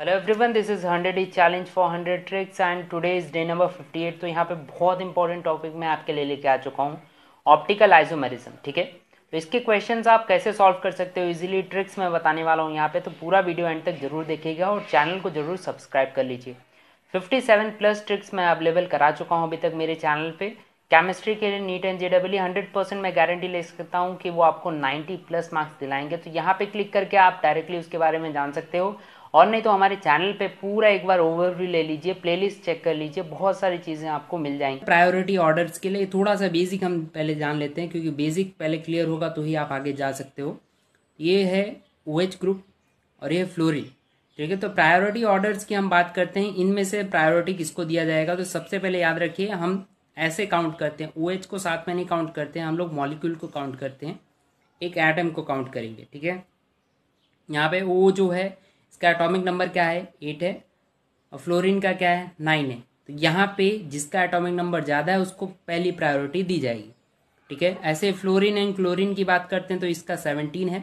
hello everyone this is hundred is challenge for hundred tricks and today is day number fifty eight तो यहाँ पे बहुत important topic मैं आपके लिए लेके आ चुका हूँ ऑप्टिकल आइसोमेरिज्म ठीक है तो इसके क्वेश्चंस आप कैसे सॉल्व कर सकते हो इजीली ट्रिक्स मैं बताने वाला हूँ यहाँ पे तो पूरा वीडियो एंड तक जरूर देखिएगा और चैनल को जरूर सब्सक्राइब कर लीजिए फिफ्टी सेवन प्लस ट्रिक्स मैं अवेलेबल करा चुका हूँ अभी तक मेरे चैनल पर केमिस्ट्री के लिए NEET and J W hundred percent मैं गारंटी ले सकता हूँ कि वो आपको नाइन्टी प्लस मार्क्स दिलाएंगे तो यहाँ पे क्लिक करके आप डायरेक्टली उसके बारे में जान सकते हो और नहीं तो हमारे चैनल पे पूरा एक बार ओवरव्यू ले लीजिए प्लेलिस्ट चेक कर लीजिए बहुत सारी चीज़ें आपको मिल जाएंगी प्रायोरिटी ऑर्डर्स के लिए थोड़ा सा बेसिक हम पहले जान लेते हैं क्योंकि बेसिक पहले क्लियर होगा तो ही आप आगे जा सकते हो ये है ओ ग्रुप और ये फ्लोरी ठीक है तो प्रायोरिटी ऑर्डर्स की हम बात करते हैं इनमें से प्रायोरिटी किसको दिया जाएगा तो सबसे पहले याद रखिए हम ऐसे काउंट करते हैं ओ OH को साथ में नहीं काउंट करते हैं हम लोग मॉलिक्यूल को काउंट करते हैं एक एटम को काउंट करेंगे ठीक है यहाँ पे ओ जो है इसका एटॉमिक नंबर क्या है एट है और फ्लोरीन का क्या है नाइन है तो यहाँ पे जिसका एटॉमिक नंबर ज़्यादा है उसको पहली प्रायोरिटी दी जाएगी ठीक है ऐसे फ्लोरीन एंड क्लोरीन की बात करते हैं तो इसका सेवनटीन है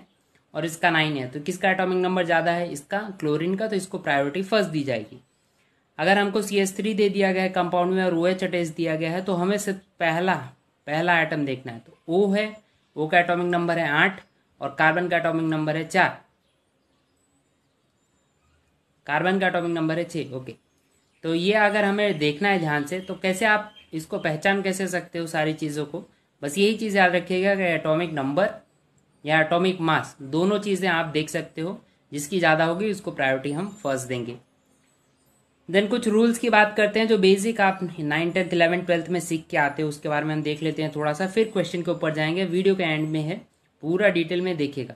और इसका नाइन है तो किसका एटॉमिक नंबर ज़्यादा है इसका क्लोरीन का तो इसको प्रायोरिटी फर्स्ट दी जाएगी अगर हमको सी एस थ्री दे दिया गया है कंपाउंड में और ओ एच अटैच दिया गया है तो हमें सिर्फ पहला पहला आइटम देखना है तो ओ है ओ का एटॉमिक नंबर है आठ और कार्बन का एटॉमिक नंबर है चार कार्बन का एटॉमिक नंबर है छः ओके तो ये अगर हमें देखना है ध्यान से तो कैसे आप इसको पहचान कैसे सकते हो सारी चीज़ों को बस यही चीज़ याद रखिएगा कि एटॉमिक नंबर या एटॉमिक मास दोनों चीज़ें आप देख सकते हो जिसकी ज़्यादा होगी उसको प्रायोरिटी हम फर्स्ट देंगे देन कुछ रूल्स की बात करते हैं जो बेसिक आप नाइन टेंथ इलेवन ट्वेल्थ में सीख के आते हो उसके बारे में हम देख लेते हैं थोड़ा सा फिर क्वेश्चन के ऊपर जाएंगे वीडियो के एंड में है पूरा डिटेल में देखेगा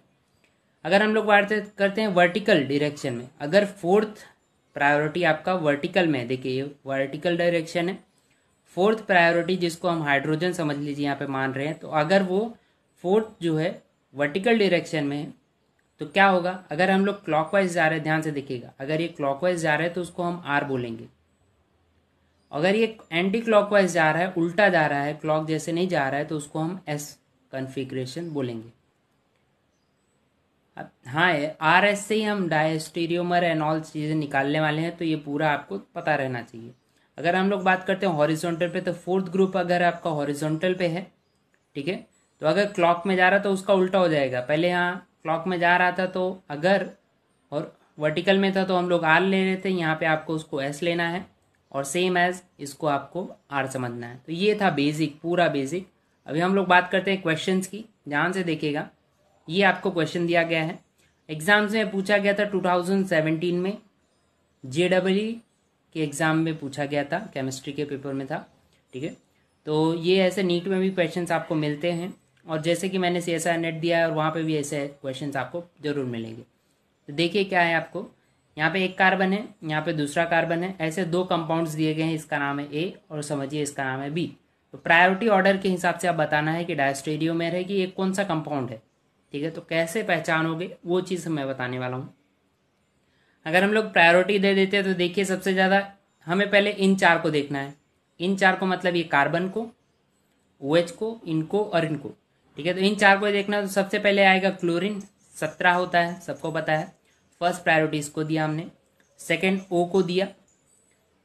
अगर हम लोग बात करते हैं वर्टिकल डायरेक्शन में अगर फोर्थ प्रायोरिटी आपका वर्टिकल में है देखिए ये वर्टिकल डायरेक्शन है फोर्थ प्रायोरिटी जिसको हम हाइड्रोजन समझ लीजिए यहाँ पे मान रहे हैं तो अगर वो फोर्थ जो है वर्टिकल डायरेक्शन में है तो क्या होगा अगर हम लोग क्लॉकवाइज जा रहे हैं ध्यान से देखिएगा अगर ये क्लॉकवाइज जा रहे हैं तो उसको हम आर बोलेंगे अगर ये एंटी क्लॉकवाइज जा रहा है उल्टा जा रहा है क्लॉक जैसे नहीं जा रहा है तो उसको हम एस कन्फिग्रेशन बोलेंगे हाँ आर एस से ही हम डायस्टीरियोमर एंड ऑल चीज़ें निकालने वाले हैं तो ये पूरा आपको पता रहना चाहिए अगर हम लोग बात करते हैं हॉरिजॉन्टल पे तो फोर्थ ग्रुप अगर आपका हॉरिजॉन्टल पे है ठीक है तो अगर क्लॉक में जा रहा तो उसका उल्टा हो जाएगा पहले यहाँ क्लॉक में जा रहा था तो अगर और वर्टिकल में था तो हम लोग आर ले रहे थे यहाँ पर आपको उसको एस लेना है और सेम एज इसको आपको आर समझना है तो ये था बेसिक पूरा बेसिक अभी हम लोग बात करते हैं क्वेश्चंस की ध्यान से देखिएगा ये आपको क्वेश्चन दिया गया है एग्जाम्स में पूछा गया था 2017 में जे डबल e के एग्जाम में पूछा गया था केमिस्ट्री के पेपर में था ठीक है तो ये ऐसे नीट में भी क्वेश्चन आपको मिलते हैं और जैसे कि मैंने सी एस आर नेट दिया है और वहाँ पे भी ऐसे क्वेश्चन आपको ज़रूर मिलेंगे तो देखिए क्या है आपको यहाँ पे एक कार्बन है यहाँ पे दूसरा कार्बन है ऐसे दो कंपाउंड्स दिए गए हैं इसका नाम है ए और समझिए इसका नाम है बी तो प्रायोरिटी ऑर्डर के हिसाब से आप बताना है कि डायस्टेरियोमेर है कि ये कौन सा कंपाउंड है ठीक है तो कैसे पहचानोगे वो चीज़ मैं बताने वाला हूं अगर हम लोग प्रायोरिटी दे देते हैं तो देखिए सबसे ज़्यादा हमें पहले इन चार को देखना है इन चार को मतलब ये कार्बन को ओ OH को इनको और इनको ठीक है तो इन चार को देखना तो सबसे पहले आएगा क्लोरीन सत्रह होता है सबको पता है फर्स्ट प्रायोरिटी इसको दिया हमने सेकेंड ओ को दिया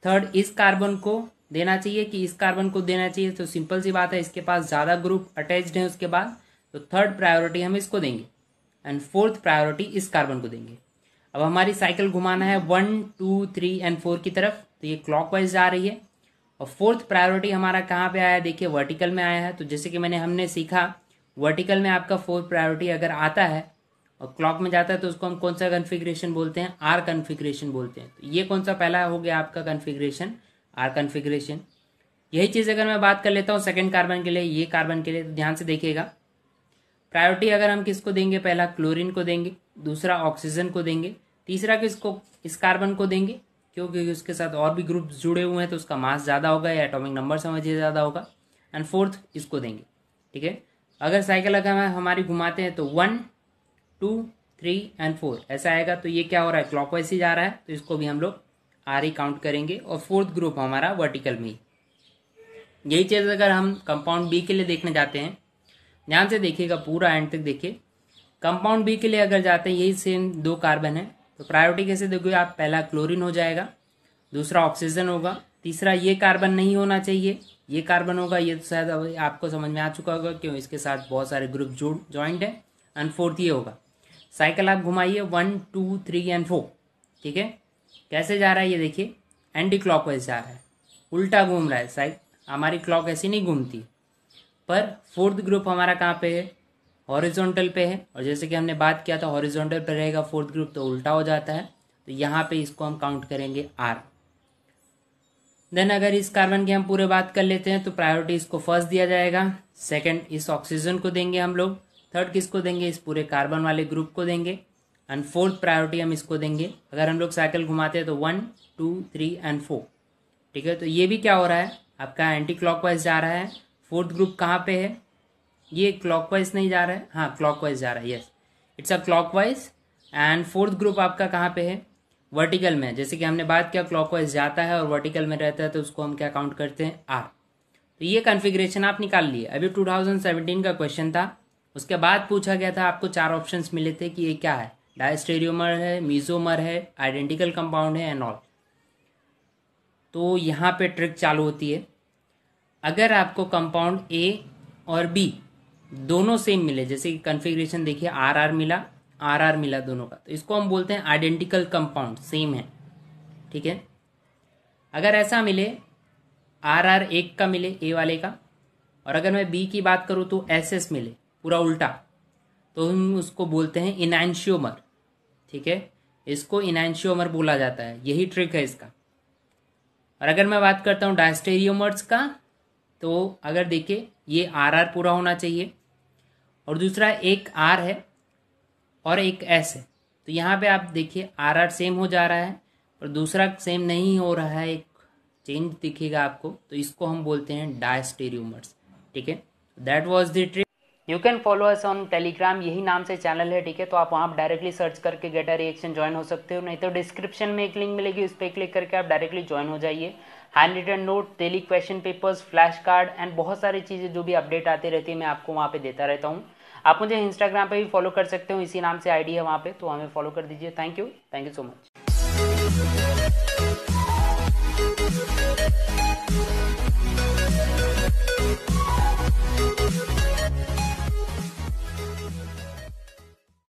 थर्ड इस कार्बन को देना चाहिए कि इस कार्बन को देना चाहिए तो सिंपल सी बात है इसके पास ज़्यादा ग्रुप अटैच्ड है उसके बाद तो थर्ड प्रायोरिटी हम इसको देंगे एंड फोर्थ प्रायोरिटी इस कार्बन को देंगे अब हमारी साइकिल घुमाना है one two three and four की तरफ तो ये क्लॉकवाइज जा रही है और फोर्थ प्रायोरिटी हमारा कहाँ पे आया है देखिए वर्टिकल में आया है तो जैसे कि मैंने हमने सीखा वर्टिकल में आपका फोर्थ प्रायोरिटी अगर आता है और क्लॉक में जाता है तो उसको हम कौन सा कन्फिग्रेशन बोलते हैं आर कन्फिग्रेशन बोलते हैं तो ये कौन सा पहला हो गया आपका कन्फिग्रेशन आर कन्फिग्रेशन यही चीज़ अगर मैं बात कर लेता हूँ सेकेंड कार्बन के लिए ये कार्बन के लिए तो ध्यान से देखिएगा प्रायोरिटी अगर हम किसको देंगे पहला क्लोरीन को देंगे दूसरा ऑक्सीजन को देंगे तीसरा किसको इस कार्बन को देंगे क्योंकि उसके साथ और भी ग्रुप जुड़े हुए हैं तो उसका मास ज़्यादा होगा या एटोमिक नंबर समझिए ज़्यादा होगा एंड फोर्थ इसको देंगे ठीक है अगर साइकिल अगर हमारी घुमाते हैं तो one two three and four ऐसा आएगा तो ये क्या हो रहा है क्लॉकवाइज ही जा रहा है तो इसको भी हम लोग आर ही काउंट करेंगे और फोर्थ ग्रुप हमारा वर्टिकल में यही चीज़ अगर हम कंपाउंड बी के लिए देखने जाते हैं ध्यान से देखिएगा पूरा एंड तक देखिए कंपाउंड बी के लिए अगर जाते हैं यही सेम दो कार्बन है तो प्रायोरिटी कैसे देखोगे आप पहला क्लोरीन हो जाएगा दूसरा ऑक्सीजन होगा तीसरा ये कार्बन नहीं होना चाहिए ये कार्बन होगा ये तो शायद आपको समझ में आ चुका होगा क्यों इसके साथ बहुत सारे ग्रुप जोड़ ज्वाइंट है एंड फोर्थ ये होगा साइकिल आप घुमाइए one two three and four ठीक है कैसे जा रहा है ये देखिए एंटी क्लॉक जा रहा है उल्टा घूम रहा है साइक हमारी क्लॉक ऐसी नहीं घूमती पर फोर्थ ग्रुप हमारा कहाँ पे है हॉरिजॉन्टल पे है और जैसे कि हमने बात किया था हॉरिजॉन्टल पे रहेगा फोर्थ ग्रुप तो उल्टा हो जाता है तो यहाँ पे इसको हम काउंट करेंगे आर देन अगर इस कार्बन की हम पूरे बात कर लेते हैं तो प्रायोरिटी इसको फर्स्ट दिया जाएगा सेकंड इस ऑक्सीजन को देंगे हम लोग थर्ड किसको देंगे इस पूरे कार्बन वाले ग्रुप को देंगे एंड फोर्थ प्रायोरिटी हम इसको देंगे अगर हम लोग साइकिल घुमाते हैं तो one two three and four ठीक है तो ये भी क्या हो रहा है आपका एंटी क्लॉकवाइज जा रहा है फोर्थ ग्रुप कहाँ पे है ये क्लॉकवाइज नहीं जा रहा है हाँ क्लॉकवाइज जा रहा है yes it's a clockwise and fourth group आपका कहाँ पे है वर्टिकल में जैसे कि हमने बात किया क्लॉकवाइज जाता है और वर्टिकल में रहता है तो उसको हम क्या काउंट करते हैं आर तो ये कन्फिग्रेशन आप निकाल लिए अभी 2017 का क्वेश्चन था उसके बाद पूछा गया था आपको चार ऑप्शन मिले थे कि ये क्या है डायस्टेरियोमर है मीजोमर है आइडेंटिकल कंपाउंड है एंड ऑल तो यहाँ पे ट्रिक चालू होती है अगर आपको कंपाउंड ए और बी दोनों सेम मिले जैसे कि कन्फिग्रेशन देखिए आर आर मिला आर आर मिला दोनों का तो इसको हम बोलते हैं आइडेंटिकल कंपाउंड सेम है ठीक है अगर ऐसा मिले आर आर एक का मिले ए वाले का और अगर मैं बी की बात करूँ तो एस एस मिले पूरा उल्टा तो हम उसको बोलते हैं इनैंशियोमर ठीक है इसको इनैंशियोमर बोला जाता है यही ट्रिक है इसका और अगर मैं बात करता हूँ डायस्टेरियोमर्स का तो अगर देखें ये आर आर पूरा होना चाहिए और दूसरा एक आर है और एक एस है तो यहाँ पे आप देखिए आर आर सेम हो जा रहा है और दूसरा सेम नहीं हो रहा है एक चेंज दिखेगा आपको तो इसको हम बोलते हैं डायस्टेरियोमर्स ठीक है that was the trick you can follow us on Telegram यही नाम से चैनल है ठीक है तो आप वहाँ डायरेक्टली सर्च करके गेट रिएक्शन ज्वाइन हो सकते हो नहीं तो डिस्क्रिप्शन में एक लिंक मिलेगी उस पर क्लिक करके आप डायरेक्टली ज्वाइन हो जाइए handwritten note daily question papers flash card and बहुत सारी चीज़ें जो भी अपडेट आती रहती है मैं आपको वहाँ पर देता रहता हूँ आप मुझे इंस्टाग्राम पर भी फॉलो कर सकते हो इसी नाम से आईडी है वहाँ पर तो हमें फॉलो कर दीजिए thank you thank you so much